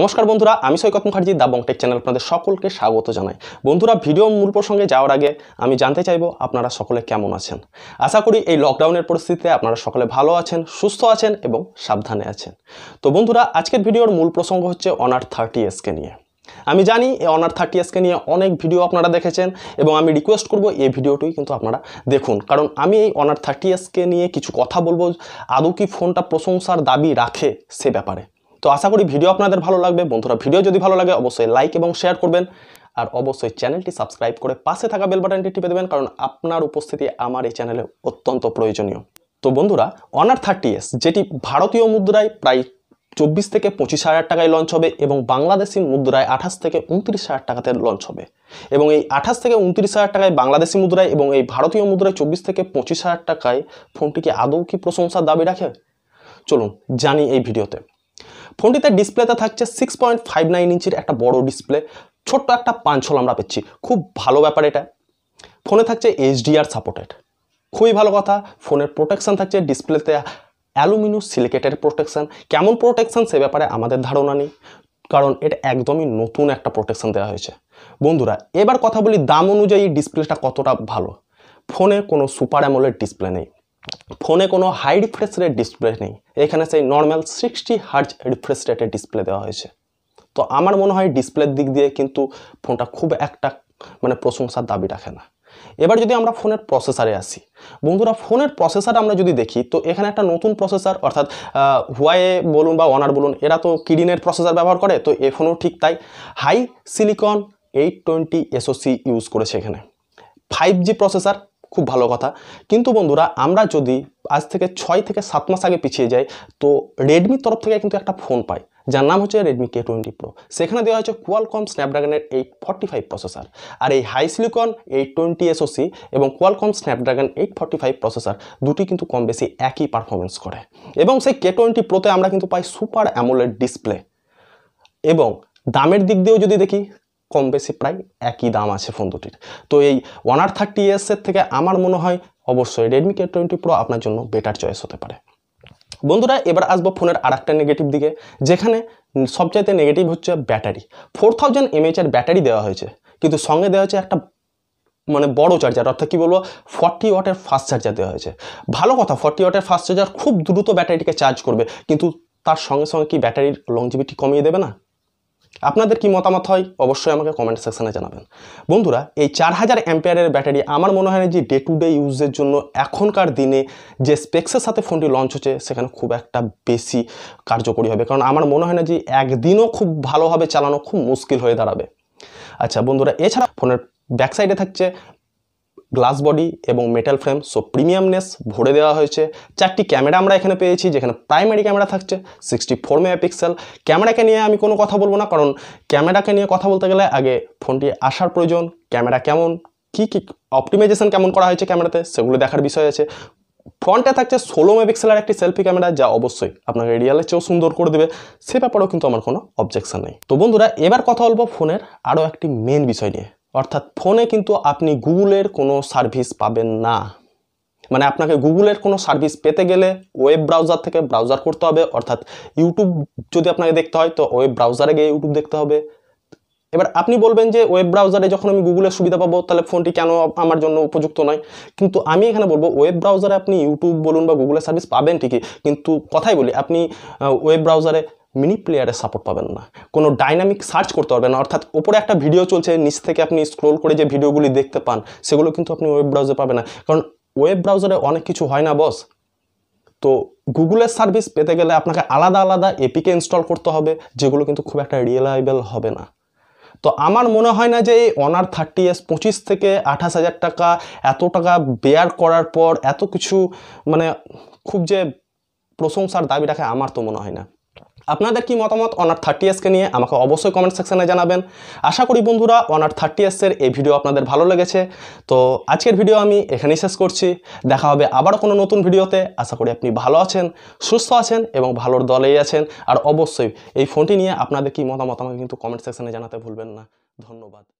নমস্কার বন্ধুরা আমি সৈকত মুখার্জি দা বংটেক চ্যানেল আপনাদের সকলকে স্বাগত জানাই বন্ধুরা ভিডিও মূল প্রসঙ্গে যাওয়ার আগে আমি জানতে চাইব আপনারা সকলে কেমন আছেন আশা করি এই লকডাউনের পরিস্থিতিতে আপনারা সকলে ভালো আছেন সুস্থ আছেন এবং সাবধানে আছেন তো বন্ধুরা আজকের ভিডিওর মূল প্রসঙ্গ হচ্ছে অনার থার্টি এসকে নিয়ে আমি জানি এই অনার থার্টি এসকে নিয়ে অনেক ভিডিও আপনারা দেখেছেন এবং আমি রিকোয়েস্ট করব এই ভিডিওটি কিন্তু আপনারা দেখুন কারণ আমি এই অনার থার্টি এসকে নিয়ে কিছু কথা বলবো আদৌ কি ফোনটা প্রশংসার দাবি রাখে সে ব্যাপারে তো আশা করি ভিডিও আপনাদের ভালো লাগবে বন্ধুরা ভিডিও যদি ভালো লাগে অবশ্যই লাইক এবং শেয়ার করবেন আর অবশ্যই চ্যানেলটি সাবস্ক্রাইব করে পাশে থাকা বেল বাটনটি টিপে দেবেন কারণ আপনার উপস্থিতি আমার এই চ্যানেলে অত্যন্ত প্রয়োজনীয় তো বন্ধুরা অনার থার্টি এস যেটি ভারতীয় মুদ্রায় প্রায় চব্বিশ থেকে পঁচিশ হাজার টাকায় লঞ্চ হবে এবং বাংলাদেশি মুদ্রায় আঠাশ থেকে উনত্রিশ হাজার টাকাতে লঞ্চ হবে এবং এই আঠাশ থেকে উনত্রিশ হাজার টাকায় বাংলাদেশি মুদ্রায় এবং এই ভারতীয় মুদ্রায় চব্বিশ থেকে পঁচিশ হাজার টাকায় ফোনটিকে আদৌ কি প্রশংসার দাবি রাখে চলুন জানি এই ভিডিওতে ফোনটিতে ডিসপ্লেতে থাকছে সিক্স পয়েন্ট ফাইভ নাইন ইঞ্চির একটা বড় ডিসপ্লে ছোট্ট একটা পাঞ্চল আমরা পেচ্ছি খুব ভালো ব্যাপার এটা ফোনে থাকছে এইচডিআর সাপোর্টেড খুবই ভালো কথা ফোনের প্রোটেকশান থাকছে ডিসপ্লেতে অ্যালুমিনিয়াম সিলিকেটের প্রোটেকশান কেমন প্রোটেকশান সে ব্যাপারে আমাদের ধারণা নেই কারণ এটা একদমই নতুন একটা প্রোটেকশান দেওয়া হয়েছে বন্ধুরা এবার কথা বলি দাম অনুযায়ী ডিসপ্লেটা কতটা ভালো ফোনে কোনো সুপার অ্যামোলের ডিসপ্লে নেই ফোনে কোনো হাই রিফ্রেশ রেট ডিসপ্লে নেই এখানে সেই নর্মাল সিক্সটি হার্জ রিফ্রেশ রেটের ডিসপ্লে দেওয়া হয়েছে তো আমার মনে হয় ডিসপ্লের দিক দিয়ে কিন্তু ফোনটা খুব একটা মানে প্রশংসার দাবি রাখে না এবার যদি আমরা ফোনের প্রসেসারে আসি বন্ধুরা ফোনের প্রসেসার আমরা যদি দেখি তো এখানে একটা নতুন প্রসেসার অর্থাৎ হুয়াই বলুন বা অনার বলুন এরা তো কিডিনের প্রসেসার ব্যবহার করে তো এ ফোনও ঠিক তাই HiSilicon eight twenty SoC use করেছে এখানে ফাইভ জি প্রসেসার খুব ভালো কথা কিন্তু বন্ধুরা আমরা যদি আজ থেকে ছয় থেকে সাত মাস আগে পিছিয়ে যাই তো রেডমির তরফ থেকে কিন্তু একটা ফোন পাই যার নাম হচ্ছে রেডমি কে টোয়েন্টি প্রো সেখানে দেওয়া হয়েছে কোয়ালকম স্ন্যাপড্রাগনের এইট ফর্টি ফাইভ প্রসেসার আর এই HiSilicon eight twenty SoC এবং Qualcomm Snapdragon eight forty five processor দুটি কিন্তু কম বেশি একই পারফরমেন্স করে এবং সেই কে টোয়েন্টি প্রোতে আমরা কিন্তু পাই সুপার অ্যামোলেড ডিসপ্লে এবং দামের দিক দিয়েও যদি দেখি কম বেশি প্রায় একই দাম আছে ফোন দুটির তো এই ওয়ান আর থার্টি এসের থেকে আমার মনে হয় অবশ্যই রেডমি কে টোয়েন্টি প্রো আপনার জন্য বেটার চয়েস হতে পারে বন্ধুরা এবার আসবো ফোনের আর একটা নেগেটিভ দিকে যেখানে সবচাইতে নেগেটিভ হচ্ছে ব্যাটারি ফোর থাউজেন্ড এমএইচের ব্যাটারি দেওয়া হয়েছে কিন্তু সঙ্গে দেওয়া হয়েছে একটা মানে বড় চার্জার অর্থাৎ কী বলবো ফর্টি ওয়াটের ফাস্ট চার্জার দেওয়া হয়েছে ভালো কথা ফর্টি ওয়াটের ফাস্ট চার্জার খুব দ্রুত ব্যাটারিকে চার্জ করবে কিন্তু তার সঙ্গে সঙ্গে কি ব্যাটারির লংজিবিটি কমিয়ে দেবে না আপনাদের কি মতামত হয় অবশ্যই আমাকে কমেন্ট সেকশানে জানাবেন বন্ধুরা এই চার হাজার অ্যাম্পেয়ারের ব্যাটারি আমার মনে হয় যে ডে টু ডে ইউজের জন্য এখনকার দিনে যে স্পেক্সের সাথে ফোনটি লঞ্চ হচ্ছে সেখানে খুব একটা বেশি কার্যকরী হবে কারণ আমার মনে হয় না যে একদিনও খুব ভালোভাবে চালানো খুব মুশকিল হয়ে দাঁড়াবে আচ্ছা বন্ধুরা এছাড়া ফোনের ব্যাক সাইডে থাকছে গ্লাস বডি এবং মেটাল ফ্রেম সো প্রিমিয়ামনেস ভরে দেওয়া হয়েছে চারটি ক্যামেরা আমরা এখানে পেয়েছি যেখানে প্রাইমারি ক্যামেরা থাকছে সিক্সটি ফোর মেগাপিক্সেল ক্যামেরাকে নিয়ে আমি কোনো কথা বলবো না কারণ ক্যামেরাকে নিয়ে কথা বলতে গেলে আগে ফোনটি আসার প্রয়োজন ক্যামেরা কেমন কী কী অপটিমাইজেশন কেমন করা হয়েছে ক্যামেরাতে সেগুলো দেখার বিষয় আছে ফ্রন্টে থাকছে ষোলো মেগাপিক্সেলের একটি সেলফি ক্যামেরা যা অবশ্যই আপনাকে রিয়ালের চেয়েও সুন্দর করে দেবে সে ব্যাপারেও কিন্তু আমার কোনো অবজেকশন নেই তো বন্ধুরা এবার কথা বলবো ফোনের আরও একটি মেন বিষয় নিয়ে অর্থাৎ ফোনে কিন্তু আপনি গুগলের কোনো সার্ভিস পাবেন না মানে আপনাকে গুগলের কোনো সার্ভিস পেতে গেলে ওয়েব ব্রাউজার থেকে ব্রাউজার করতে হবে অর্থাৎ ইউটিউব যদি আপনাকে দেখতে হয় তো ওয়েব ব্রাউজারে গিয়ে ইউটিউব দেখতে হবে এবার আপনি বলবেন যে ওয়েব ব্রাউজারে যখন আমি গুগলের সুবিধা পাবো তাহলে ফোনটি কেন আমার জন্য উপযুক্ত নয় কিন্তু আমি এখানে বলবো ওয়েব ব্রাউজারে আপনি ইউটিউব বলুন বা গুগলের সার্ভিস পাবেন ঠিকই কিন্তু কথাই বলি আপনি ওয়েব ব্রাউজারে মিনি প্লেয়ারের সাপোর্ট পাবেন না কোনো ডাইনামিক সার্চ করতে পারবেন না অর্থাৎ ওপরে একটা ভিডিও চলছে নিচ থেকে আপনি স্ক্রোল করে যে ভিডিওগুলি দেখতে পান সেগুলো কিন্তু আপনি ওয়েব ব্রাউজে পাবেন না কারণ ওয়েব ব্রাউজারে অনেক কিছু হয় না বস তো গুগলের সার্ভিস পেতে গেলে আপনাকে আলাদা আলাদা এপিকে ইনস্টল করতে হবে যেগুলো কিন্তু খুব একটা রিয়েলাইবেল হবে না তো আমার মনে হয় না যে এই অনার থার্টি এস পঁচিশ থেকে আঠাশ হাজার টাকা এত টাকা বেয়ার করার পর এত কিছু মানে খুব যে প্রশংসার দাবি রাখে আমার তো মনে হয় না আপনাদের কি মতামত অনার থার্টি এসকে নিয়ে আমাকে অবশ্যই কমেন্ট সেকশানে জানাবেন আশা করি বন্ধুরা অনার থার্টি এসের এই ভিডিও আপনাদের ভালো লেগেছে তো আজকের ভিডিও আমি এখানেই শেষ করছি দেখা হবে আবারও কোনো নতুন ভিডিওতে আশা করি আপনি ভালো আছেন সুস্থ আছেন এবং ভালোর দলেই আছেন আর অবশ্যই এই ফোনটি নিয়ে আপনাদের কি মতামত আমাকে কিন্তু কমেন্ট সেকশানে জানাতে ভুলবেন না ধন্যবাদ